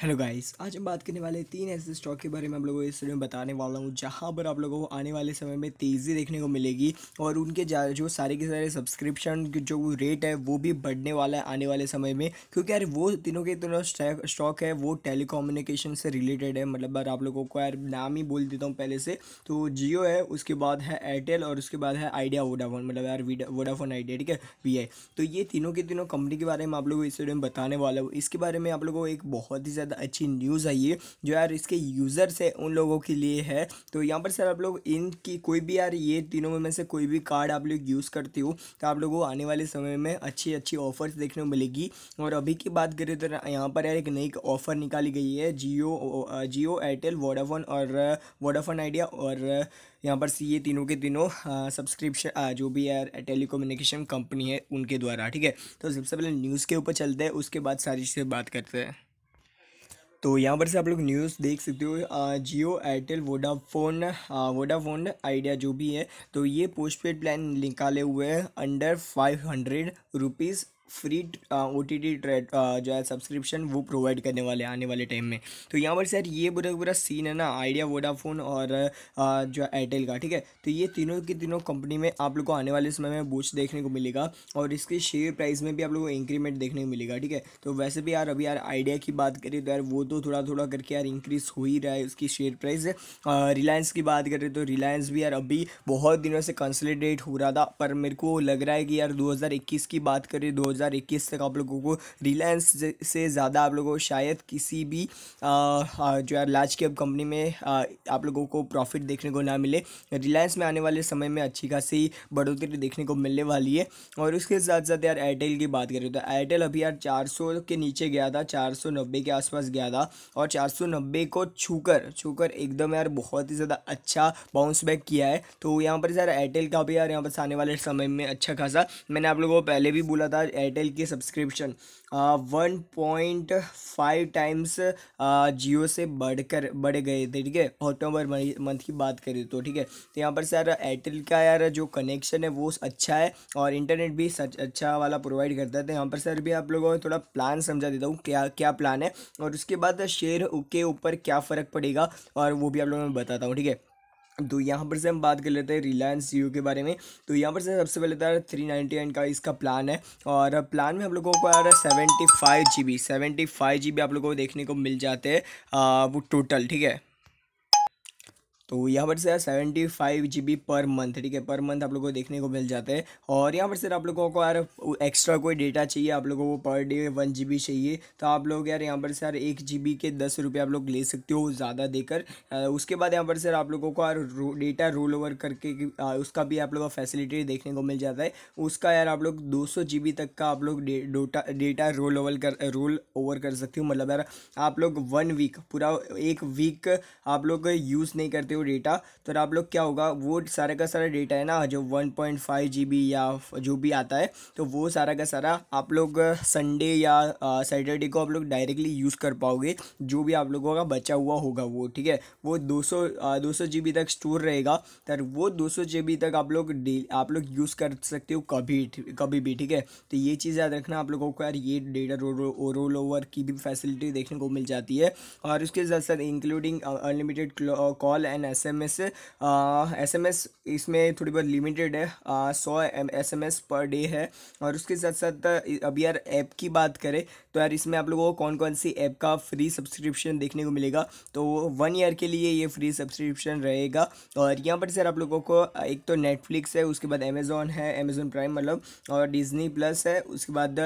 hello guys आज हम बात करने वाले तीन ऐसे स्टॉक के बारे में आप लोगों को इस वीडियो में बताने वाला हूँ जहाँ पर आप लोगों को आने वाले समय में तेज़ी देखने को मिलेगी और उनके जो सारे के सारे सब्सक्रिप्शन जो रेट है वो भी बढ़ने वाला है आने वाले समय में क्योंकि यार वो तीनों के तीनों स्टॉक है वो टेलीकोम्युनिकेशन से रिलेटेड है मतलब यार आप लोगों को यार नाम ही बोल देता हूँ पहले से तो जियो है उसके बाद है एयरटेल और उसके बाद है आइडिया वोडाफोन मतलब यार वोडाफोन आइडिया ठीक है वी तो ये तीनों के तीनों कंपनी के बारे में आप लोगों को इस वीडियो में बताने वाला हूँ इसके बारे में आप लोगों को एक बहुत ही ज़्यादा ज़्यादा अच्छी न्यूज़ है ये जो यार इसके यूज़र्स है उन लोगों के लिए है तो यहाँ पर सर आप लोग इनकी कोई भी यार ये तीनों में से कोई भी कार्ड आप लोग यूज़ करते हो तो आप लोगों को आने वाले समय में अच्छी अच्छी ऑफर्स देखने को मिलेगी और अभी की बात करें तो यहाँ पर यार एक नई ऑफ़र निकाली गई है जियो जियो एयरटेल वोडाफोन और वोडाफोन आइडिया और यहाँ पर सी ये तीनों के तीनों सब्सक्रिप्शन हाँ, जो भी यार टेलीकम्युनिकेशन कंपनी है उनके द्वारा ठीक है तो सबसे पहले न्यूज़ के ऊपर चलते हैं उसके बाद सारी से बात करते हैं तो यहाँ पर से आप लोग न्यूज़ देख सकते हो Jio Airtel Vodafone Vodafone Idea जो भी है तो ये पोस्ट पेड प्लान निकाले हुए हैं under five hundred rupees free O T T जो है सब्सक्रिप्शन वो प्रोवाइड करने वाले आने वाले टाइम में तो यहाँ पर सर ये बुरा बुरा सीन है ना आइडिया वोडाफोन और आ, जो एयरटेल का ठीक है तो ये तीनों की तीनों कंपनी में आप लोग को आने वाले समय में बूस्ट देखने को मिलेगा और इसके शेयर प्राइस में भी आप लोग को इंक्रीमेंट देखने को मिलेगा ठीक है तो वैसे भी यार अभी यार आइडिया की बात करें तो यार वो तो थोड़ा थोड़ा करके यार इंक्रीज़ हो ही रहा है उसकी शेयर प्राइस रिलायंस की बात करें तो रिलायंस भी यार अभी बहुत दिनों से कंसलिडेट हो रहा था पर मेरे को लग रहा है कि यार दो की बात करें दो 2021 तक आप लोगों को रिलायंस से ज़्यादा आप लोगों को शायद किसी भी आ, जो है लार्ज कैप कंपनी में आ, आप लोगों को प्रॉफिट देखने को ना मिले रिलायंस में आने वाले समय में अच्छी खासी बढ़ोतरी देखने को मिलने वाली है और उसके साथ साथ यार एयरटेल की बात करें तो एयरटेल अभी यार चार के नीचे गया था चार के आसपास गया था और चार को छूकर छूकर एकदम यार बहुत ही ज़्यादा अच्छा बाउंस बैक किया है तो यहाँ पर यार एयरटेल का भी यार यहाँ पर आने वाले समय में अच्छा खासा मैंने आप लोगों को पहले भी बोला था एयरटेल की subscription one point five times Jio से बढ़कर बढ़ गए थे ठीक है अक्टूबर मंथ की बात करें तो ठीक है तो यहाँ पर सर एयरटेल का यार जो कनेक्शन है वो अच्छा है और इंटरनेट भी सच अच्छा वाला प्रोवाइड करता था तो यहाँ पर सर भी आप लोगों को थोड़ा प्लान समझा देता हूँ क्या क्या प्लान है और उसके बाद शेयर के ऊपर क्या फ़र्क पड़ेगा और वो भी आप लोगों को बताता हूँ ठीक है तो यहाँ पर से हम बात कर लेते हैं रिलायंस जियो के बारे में तो यहाँ पर से सबसे पहले था थ्री नाइन्टी नाइन का इसका प्लान है और प्लान में हम लोगों को आ रहा है seventy five G B seventy five G B आप लोगों को देखने को मिल जाते हैं वो टोटल ठीक है तो यहाँ पर sir seventy five G B per month ठीक है पर मंथ आप लोगों को देखने को मिल जाते हैं और यहाँ पर सर आप लोगों को यार एक्स्ट्रा कोई डेटा चाहिए आप लोगों को per day one G B चाहिए तो आप लोग यार यहाँ पर सर एक जी बी के दस रुपये आप लोग ले सकते हो ज़्यादा देकर उसके बाद यहाँ पर सर आप लोगों को यार डेटा रोल ओवर करके उसका भी आप लोगों का फैसिलिटी देखने को मिल जाता है उसका यार आप लोग दो सौ जी बी तक का आप लोग डेटा रोल ओवर कर रोल ओवर कर सकते हो मतलब यार आप लोग वन वीक पूरा एक वीक आप लोग यूज़ नहीं करते हो डेटा तो आप लोग क्या होगा वो सारा का सारा डेटा है ना जो one point five G B या जो भी आता है तो वो सारा का सारा आप लोग संडे या सैटरडे को आप लोग डायरेक्टली यूज़ कर पाओगे जो भी आप लोगों का बचा हुआ होगा वो ठीक है वो दो सौ दो सौ जी बी तक स्टोर रहेगा तो वो दो सौ जी बी तक आप लोग आप लोग यूज़ कर सकते हो कभी कभी भी ठीक है तो ये चीज़ याद रखना आप लोगों को यार ये डेटा रोल ओवर की भी फैसिलिटी देखने को मिल जाती है और उसके साथ साथ including unlimited call and S M S S M S इसमें थोड़ी बहुत लिमिटेड है सौ S M S per day है और उसके साथ साथ अभी यार ऐप की बात करें तो यार इसमें आप लोगों को कौन कौन सी ऐप का फ्री सब्सक्रिप्शन देखने को मिलेगा तो वन ईयर के लिए ये फ्री सब्सक्रिप्शन रहेगा और यहाँ पर सर आप लोगों को एक तो नेटफ्लिक्स है उसके बाद अमेज़ोन है अमेज़ोन प्राइम मतलब और डिजनी प्लस है उसके बाद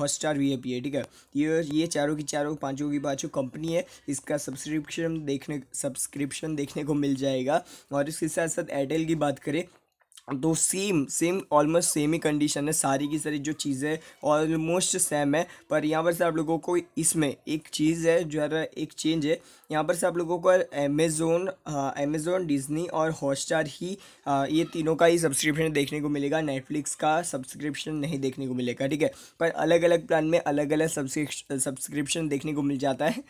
हॉट स्टार वी है ठीक है ये ये चारों की चारों पाँचों की पाँचों कंपनी है इसका सब्सक्रिप्शन देखने सब्सक्रिप्शन देखने को मिल जाएगा और इसके साथ साथ एयरटेल की बात करें तो सेम सेम ऑलमोस्ट सेम ही कंडीशन है सारी की सारी जो चीज़ें ऑलमोस्ट सेम है पर यहाँ पर से आप लोगों को इसमें एक चीज़ है जो है एक चेंज है यहाँ पर से आप लोगों को अमेज़ोन अमेज़ोन डिज़नी और हॉटस्टार ही आ, हाँ, ये तीनों का ही सब्सक्रिप्शन देखने को मिलेगा नेटफ्लिक्स का सब्सक्रिप्शन नहीं देखने को मिलेगा ठीक है पर अलग अलग प्लान में अलग अलग सब्सक्रिप्शन देखने को मिल जाता है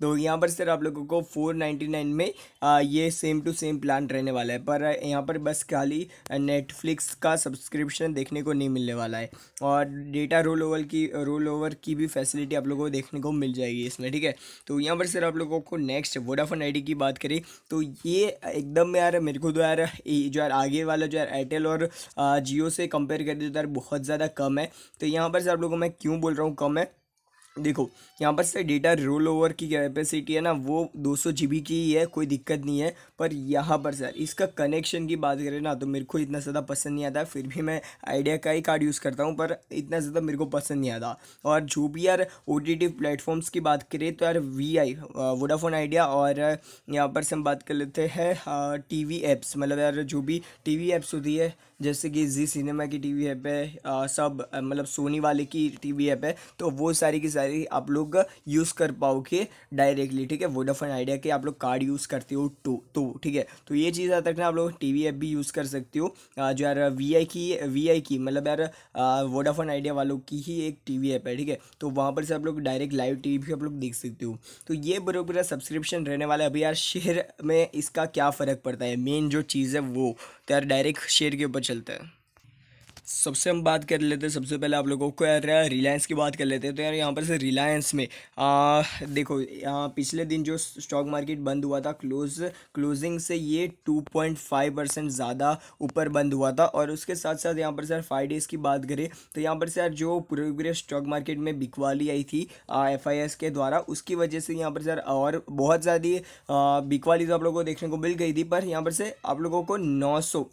तो यहाँ पर सर आप लोगों को फोर नाइन्टी नाइन में आ, हाँ, ये सेम टू सेम प्लान रहने वाला है पर यहाँ पर बस खाली नेटफ्लिक्स का सब्सक्रिप्शन देखने को नहीं मिलने वाला है और डेटा रोल ओवर की रोल ओवर की भी फैसिलिटी आप लोगों को देखने को मिल जाएगी इसमें ठीक है तो यहाँ पर सर आप लोगों को नेक्स्ट वोडाफोन आई की बात करें तो ये एकदम यार मेरे को तो यार जो यार आगे वाला जो यार एयरटेल और जियो से कंपेयर करते तो यार बहुत ज़्यादा कम है तो यहाँ पर सर आप लोगों को मैं क्यों बोल रहा हूँ कम है देखो यहाँ पर से डेटा रोल ओवर की कैपेसिटी है ना वो 200 सौ की ही है कोई दिक्कत नहीं है पर यहाँ पर सर इसका कनेक्शन की बात करें ना तो मेरे को इतना ज़्यादा पसंद नहीं आता फिर भी मैं आइडिया का ही कार्ड यूज़ करता हूँ पर इतना ज़्यादा मेरे को पसंद नहीं आता और जो भी यार ओ टी टी प्लेटफॉर्म्स की बात करें तो यार वी आई वोडाफोन आइडिया और यहाँ पर से हम बात कर लेते हैं टी वी एप्स मतलब यार जो भी टी वी एप्स होती है जैसे कि जी सिनेमा की टीवी ऐप है आ, सब मतलब सोनी वाले की टीवी ऐप है तो वो सारी की सारी आप लोग यूज़ कर पाओगे डायरेक्टली ठीक है वोडाफोन आइडिया के आप लोग कार्ड यूज़ करते हो टू तो, तो ठीक है तो ये चीज़ आता रखना आप लोग टी वी ऐप भी यूज़ कर सकते हो जो यार वी आई की वी आई की मतलब यार वोडाफोन आइडिया वालों की ही एक टी वी ऐप है ठीक है तो वहाँ पर से आप लोग डायरेक्ट लाइव टी वी आप लोग देख सकते हो तो ये बरबर सब्सक्रिप्शन रहने वाला है अभी यार शेयर में इसका क्या फ़र्क पड़ता है मेन जो चीज़ है वो तो यार डायरेक्ट शेयर के ऊपर चलता है सबसे हम बात कर लेते हैं सबसे पहले आप लोगों को यार रिलायंस की बात कर लेते हैं तो यार यहाँ पर से रिलायंस में आ, देखो यहाँ पिछले दिन जो स्टॉक मार्केट बंद हुआ था क्लोज क्लोजिंग से ये टू पॉइंट फाइव परसेंट ज़्यादा ऊपर बंद हुआ था और उसके साथ साथ यहाँ पर सर फाइव डेज़ की बात करें तो यहाँ पर सर जो पूरे पूरे स्टॉक मार्केट में बिकवाली आई थी एफ आई एस के द्वारा उसकी वजह से यहाँ पर सर और बहुत ज़्यादा बिकवाली तो आप लोगों को देखने को मिल गई थी पर यहाँ पर से आप लोगों को नौ सौ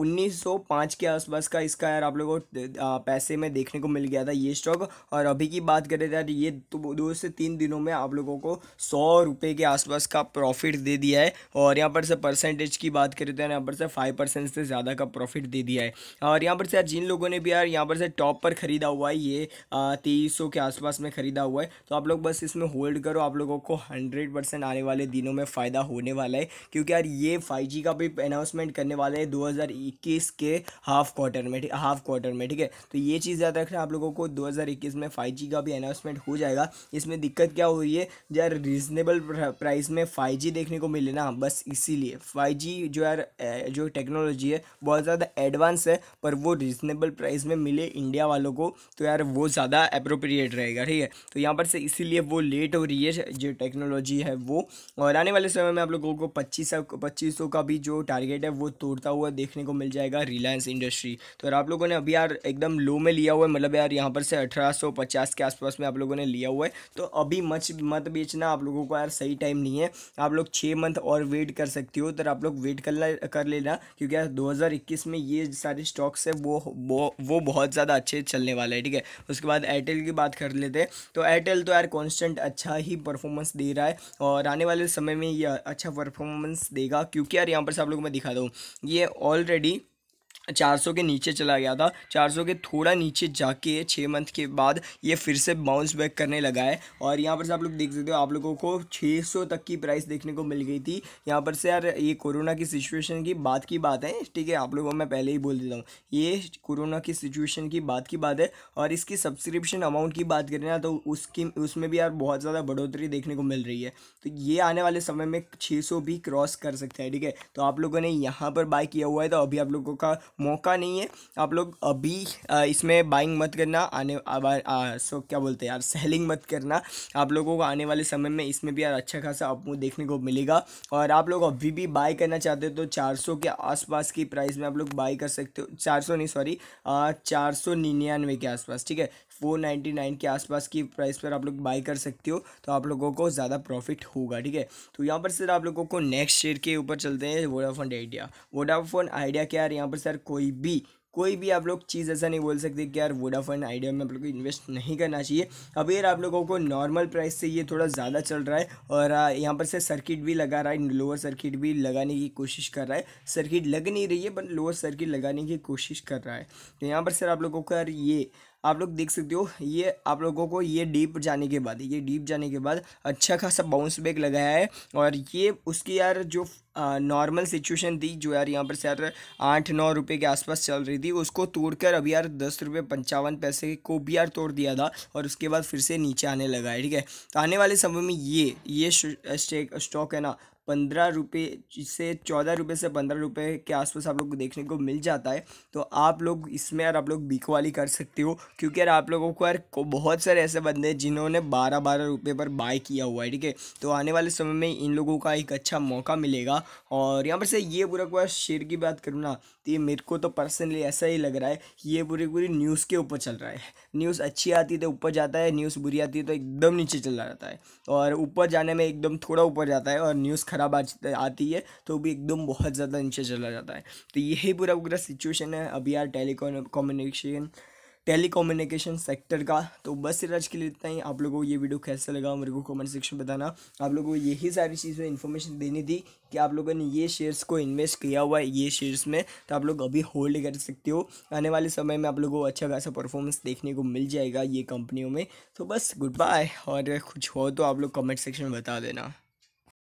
उन्नीस सौ पाँच के आसपास इसका इसका यार आप लोगों को पैसे में देखने को मिल गया था ये स्टॉक और अभी की बात करें यार ये तो दो से तीन दिनों में आप लोगों को सौ रुपये के आसपास का प्रॉफिट दे दिया है और यहाँ पर से परसेंटेज की बात करें तो यहाँ पर से फाइव परसेंट से ज़्यादा का प्रॉफिट दे दिया है और यहाँ पर से यार जिन लोगों ने भी यार यहाँ पर से टॉप पर ख़रीदा हुआ है ये तेईस के आसपास में ख़रीदा हुआ है तो आप लोग बस इसमें होल्ड करो आप लोगों को हंड्रेड परसेंट आने वाले दिनों में फ़ायदा होने वाला है क्योंकि यार ये फाइव का भी अनाउंसमेंट करने वाले हैं दो के हाफ क्वार्टर क्वार्टर में ठीक हाफ क्वार्टर में ठीक है तो ये चीज़ याद रखना आप लोगों को 2021 में 5G का भी अनाउंसमेंट हो जाएगा इसमें दिक्कत क्या हो रही है यार रीजनेबल प्राइस में 5G देखने को मिले ना बस इसीलिए 5G जो यार जो टेक्नोलॉजी है बहुत ज़्यादा एडवांस है पर वो रीजनेबल प्राइस में मिले इंडिया वालों को तो यार वो ज़्यादा अप्रोप्रिएट रहेगा ठीक है तो यहाँ पर से इसीलिए वो लेट हो रही है जो टेक्नोलॉजी है वो और आने वाले समय में आप लोगों को पच्चीस पच्चीस का भी जो टारगेट है वो तोड़ता हुआ देखने को मिल जाएगा रिलायंस इंडस्ट्री तो यार आप लोगों ने अभी यार एकदम लो में लिया हुआ है मतलब यार यहाँ पर से अठारह के आसपास में आप लोगों ने लिया हुआ है तो अभी मच मत बेचना आप लोगों को यार सही टाइम नहीं है आप लोग छः मंथ और वेट कर सकती हो तो आप लोग वेट करना कर लेना क्योंकि यार दो में ये सारे स्टॉक्स है वो वो वो बहुत ज़्यादा अच्छे चलने वाला है ठीक है उसके बाद एयरटेल की बात कर लेते हैं तो एयरटेल तो यार कॉन्स्टेंट अच्छा ही परफॉर्मेंस दे रहा है और आने वाले समय में ये अच्छा परफॉर्मेंस देगा क्योंकि यार यहाँ पर से आप लोगों को मैं दिखा दूँ ये ऑलरेडी 400 के नीचे चला गया था 400 के थोड़ा नीचे जाके छः मंथ के बाद ये फिर से बाउंस बैक करने लगा है और यहाँ पर से आप लोग देख सकते हो आप लोगों को 600 तक की प्राइस देखने को मिल गई थी यहाँ पर से यार ये कोरोना की सिचुएशन की बात की बात है ठीक है आप लोगों को मैं पहले ही बोल देता हूँ ये कोरोना की सिचुएशन की बात की बात है और इसकी सब्सक्रिप्शन अमाउंट की बात करें ना तो उसकी उसमें भी यार बहुत ज़्यादा बढ़ोतरी देखने को मिल रही है तो ये आने वाले समय में छः भी क्रॉस कर सकता है ठीक है तो आप लोगों ने यहाँ पर बाय किया हुआ है तो अभी आप लोगों का मौका नहीं है आप लोग अभी इसमें बाइंग मत करना आने सो क्या बोलते हैं यार सेलिंग मत करना आप लोगों को आने वाले समय में इसमें भी यार अच्छा खासा आपको देखने को मिलेगा और आप लोग अभी भी बाय करना चाहते हो तो चार के आसपास की प्राइस में आप लोग बाय कर सकते हो चार नहीं सॉरी चार सौ निन्यानवे के आसपास ठीक है फोर नाइन्टी नाइन के आसपास की प्राइस पर आप लोग बाई कर सकते हो तो आप लोगों को ज़्यादा प्रॉफिट होगा ठीक है तो यहाँ पर सर आप लोगों को नेक्स्ट शेयर के ऊपर चलते हैं वोडाफोन आइडिया वोडाफोन आइडिया क्या यहाँ पर सर कोई भी कोई भी आप लोग चीज़ ऐसा नहीं बोल सकते कि यार वोडाफोन आइडिया में आप लोग को इन्वेस्ट नहीं करना चाहिए अभी यार आप लोगों को नॉर्मल प्राइस से ये थोड़ा ज़्यादा चल रहा है और यहाँ पर से सर्किट भी लगा रहा है लोअर सर्किट भी लगाने की कोशिश कर रहा है सर्किट लग नहीं रही है बट लोअर सर्किट लगाने की कोशिश कर रहा है तो यहाँ पर सर आप लोगों को यार ये आप लोग देख सकते हो ये आप लोगों को ये डीप जाने के बाद ये डीप जाने के बाद अच्छा खासा बाउंस बैक लगाया है और ये उसकी यार जो नॉर्मल सिचुएशन थी जो यार यहाँ पर सर आठ नौ रुपये के आसपास चल रही थी उसको तोड़कर अभी यार दस रुपये पंचावन पैसे को भी यार तोड़ दिया था और उसके बाद फिर से नीचे आने लगा है ठीक है तो आने वाले समय में ये ये स्टॉक है ना पंद्रह रुपये से चौदह रुपये से पंद्रह रुपये के आसपास आप लोग को देखने को मिल जाता है तो आप लोग इसमें यार आप लोग बीक वाली कर सकते हो क्योंकि यार आप लोगों को यार बहुत सारे ऐसे बंदे हैं जिन्होंने बारह बारह रुपये पर बाय किया हुआ है ठीक है तो आने वाले समय में इन लोगों का एक अच्छा मौका मिलेगा और यहाँ पर से ये पूरा को शेयर की बात करूँ ना तो ये मेरे को तो पर्सनली ऐसा ही लग रहा है कि ये पूरी पूरी न्यूज़ के ऊपर चल रहा है न्यूज़ अच्छी आती तो ऊपर जाता है न्यूज़ बुरी आती है तो एकदम नीचे चला जाता है और ऊपर जाने में एकदम थोड़ा ऊपर जाता है और न्यूज़ ख़राब आती है तो भी एकदम बहुत ज़्यादा नीचे चला जाता है तो यही पूरा पूरा सिचुएशन है अभी यार टेलीकॉम कम्युनिकेशन टेलीकम्युनिकेशन सेक्टर का तो बस आज के लिए इतना ही आप लोगों को ये वीडियो कैसा लगा मेरे को कमेंट सेक्शन बताना आप लोगों को यही सारी चीज़ में इन्फॉर्मेशन देनी थी कि आप लोगों ने ये शेयर्स को इन्वेस्ट किया हुआ है ये शेयर्स में तो आप लोग अभी होल्ड कर सकते हो आने वाले समय में आप लोगों को अच्छा खासा परफॉर्मेंस देखने को मिल जाएगा ये कंपनियों में तो बस गुड बाय और कुछ हो तो आप लोग कमेंट सेक्शन में बता देना